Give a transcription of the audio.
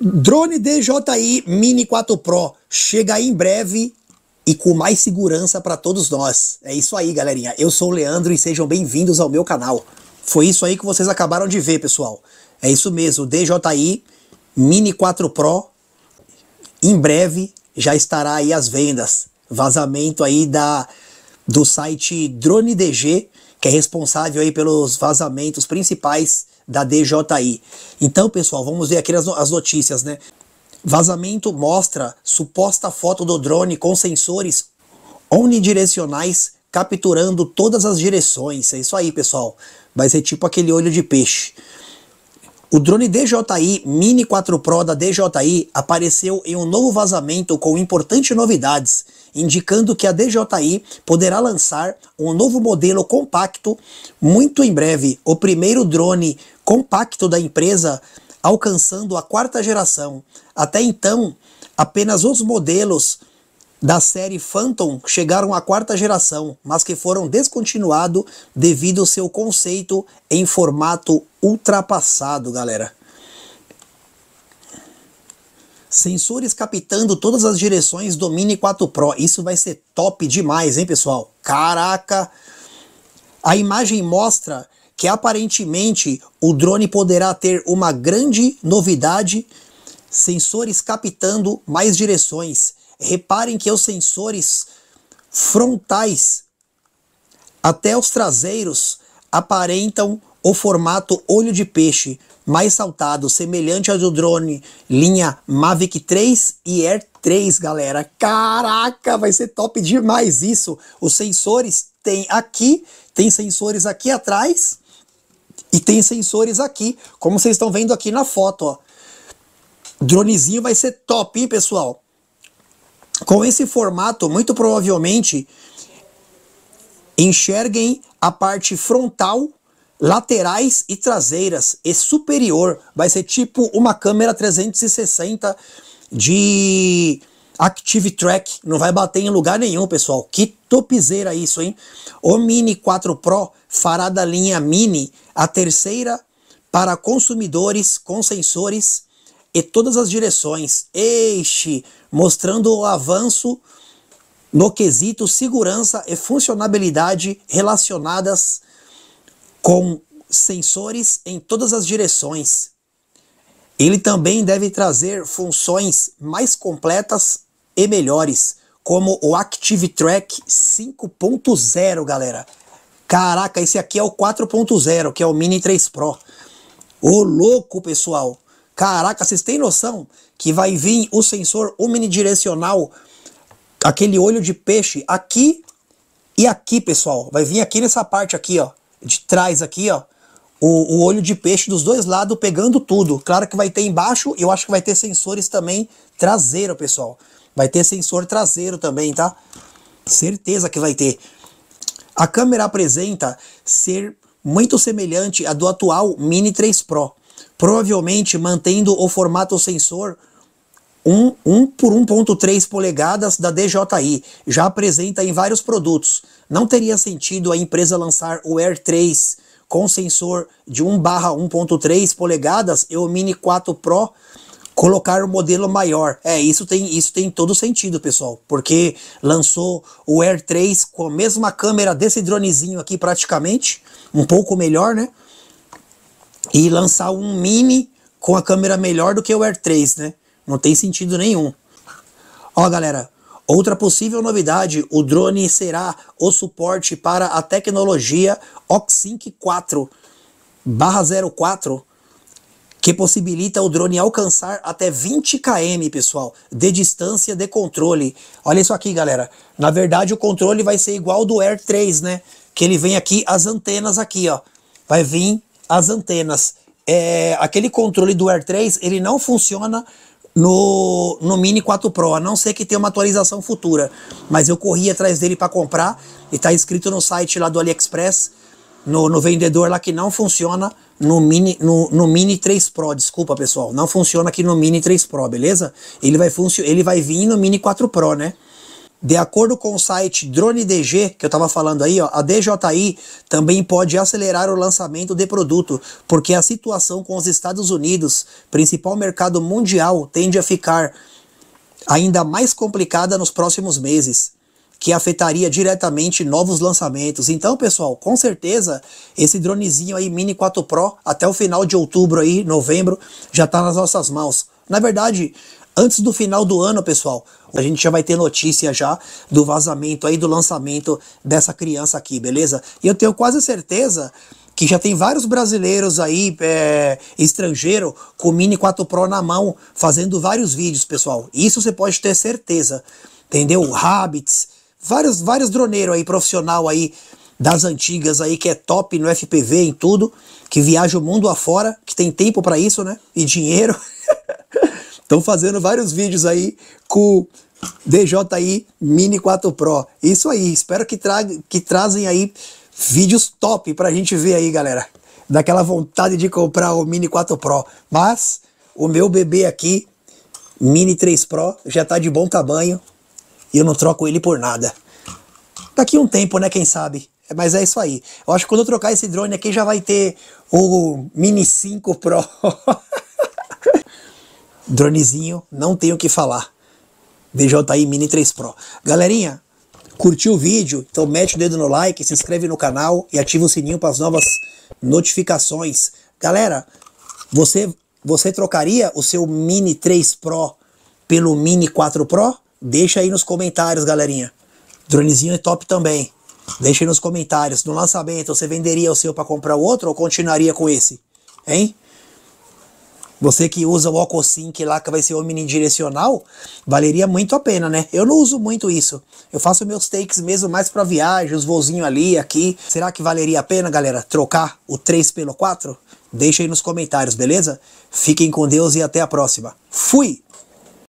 Drone DJI Mini 4 Pro chega em breve e com mais segurança para todos nós. É isso aí, galerinha. Eu sou o Leandro e sejam bem-vindos ao meu canal. Foi isso aí que vocês acabaram de ver, pessoal. É isso mesmo, DJI Mini 4 Pro em breve já estará aí às vendas. Vazamento aí da do site Drone DG que é responsável aí pelos vazamentos principais da DJI. Então, pessoal, vamos ver aqui as notícias, né? Vazamento mostra suposta foto do drone com sensores onidirecionais capturando todas as direções. É isso aí, pessoal. Vai ser é tipo aquele olho de peixe. O drone DJI Mini 4 Pro da DJI apareceu em um novo vazamento com importantes novidades, indicando que a DJI poderá lançar um novo modelo compacto muito em breve, o primeiro drone compacto da empresa alcançando a quarta geração. Até então, apenas os modelos da série Phantom chegaram à quarta geração, mas que foram descontinuados devido ao seu conceito em formato ultrapassado, galera. Sensores captando todas as direções do Mini 4 Pro. Isso vai ser top demais, hein, pessoal? Caraca! A imagem mostra que aparentemente o drone poderá ter uma grande novidade, sensores captando mais direções. Reparem que os sensores frontais até os traseiros aparentam o formato olho de peixe, mais saltado, semelhante ao do drone linha Mavic 3 e Air 3, galera. Caraca, vai ser top demais isso. Os sensores tem aqui, tem sensores aqui atrás e tem sensores aqui, como vocês estão vendo aqui na foto, ó. Dronezinho vai ser top, hein, pessoal? Com esse formato, muito provavelmente enxerguem a parte frontal, laterais e traseiras e superior. Vai ser tipo uma câmera 360 de Active Track. Não vai bater em lugar nenhum, pessoal. Que topzeira isso, hein? O Mini 4 Pro fará da linha Mini a terceira para consumidores com sensores e todas as direções. Eixe, mostrando o avanço no quesito segurança e funcionalidade relacionadas com sensores em todas as direções. Ele também deve trazer funções mais completas e melhores, como o Active Track 5.0, galera. Caraca, esse aqui é o 4.0, que é o Mini 3 Pro. o louco, pessoal! Caraca, vocês têm noção que vai vir o sensor omnidirecional, aquele olho de peixe aqui e aqui, pessoal. Vai vir aqui nessa parte aqui, ó, de trás aqui, ó. O, o, olho de peixe dos dois lados pegando tudo. Claro que vai ter embaixo, e eu acho que vai ter sensores também traseiro, pessoal. Vai ter sensor traseiro também, tá? Certeza que vai ter. A câmera apresenta ser muito semelhante à do atual Mini 3 Pro provavelmente mantendo o formato sensor 1, 1 por 1.3 polegadas da DJI, já apresenta em vários produtos. Não teria sentido a empresa lançar o Air 3 com sensor de 1 barra 1.3 polegadas e o Mini 4 Pro colocar o um modelo maior. É, isso tem, isso tem todo sentido, pessoal, porque lançou o Air 3 com a mesma câmera desse dronezinho aqui praticamente, um pouco melhor, né? e lançar um mini com a câmera melhor do que o Air 3, né? Não tem sentido nenhum. Ó, galera, outra possível novidade, o drone será o suporte para a tecnologia Oxync 4 04 que possibilita o drone alcançar até 20 km, pessoal, de distância de controle. Olha isso aqui, galera. Na verdade, o controle vai ser igual do Air 3, né? Que ele vem aqui, as antenas aqui, ó. Vai vir as antenas. É, aquele controle do Air 3, ele não funciona no, no Mini 4 Pro, a não ser que tenha uma atualização futura. Mas eu corri atrás dele para comprar e tá escrito no site lá do AliExpress, no, no vendedor lá que não funciona no Mini, no, no Mini 3 Pro, desculpa pessoal, não funciona aqui no Mini 3 Pro, beleza? Ele vai, ele vai vir no Mini 4 Pro, né? De acordo com o site DroneDG, que eu estava falando aí, ó, a DJI também pode acelerar o lançamento de produto, porque a situação com os Estados Unidos, principal mercado mundial, tende a ficar ainda mais complicada nos próximos meses, que afetaria diretamente novos lançamentos. Então, pessoal, com certeza, esse dronezinho aí Mini 4 Pro, até o final de outubro aí, novembro, já está nas nossas mãos. Na verdade, antes do final do ano, pessoal, a gente já vai ter notícia já do vazamento aí, do lançamento dessa criança aqui, beleza? E eu tenho quase certeza que já tem vários brasileiros aí, é, estrangeiro, com Mini 4 Pro na mão, fazendo vários vídeos, pessoal. Isso você pode ter certeza, entendeu? Habits, vários, vários droneiros aí, profissional aí, das antigas aí, que é top no FPV, em tudo, que viaja o mundo afora, que tem tempo para isso, né? E dinheiro. Estão fazendo vários vídeos aí com DJI Mini 4 Pro. Isso aí, espero que, tra que trazem aí vídeos top pra gente ver aí, galera. Daquela vontade de comprar o Mini 4 Pro. Mas o meu bebê aqui, Mini 3 Pro, já tá de bom tamanho e eu não troco ele por nada. Daqui um tempo, né, quem sabe? Mas é isso aí. Eu acho que quando eu trocar esse drone aqui já vai ter o Mini 5 Pro. Dronezinho, não tenho o que falar. DJI Mini 3 Pro. Galerinha, curtiu o vídeo? Então mete o dedo no like, se inscreve no canal e ativa o sininho para as novas notificações. Galera, você, você trocaria o seu Mini 3 Pro pelo Mini 4 Pro? Deixa aí nos comentários, galerinha. Dronezinho é top também. Deixa aí nos comentários. No lançamento, você venderia o seu para comprar outro ou continuaria com esse? Hein? Você que usa o OcoSync lá, que vai ser omnidirecional, valeria muito a pena, né? Eu não uso muito isso. Eu faço meus takes mesmo mais para viagem, os vozinhos ali, aqui. Será que valeria a pena, galera, trocar o 3 pelo 4? Deixa aí nos comentários, beleza? Fiquem com Deus e até a próxima. Fui!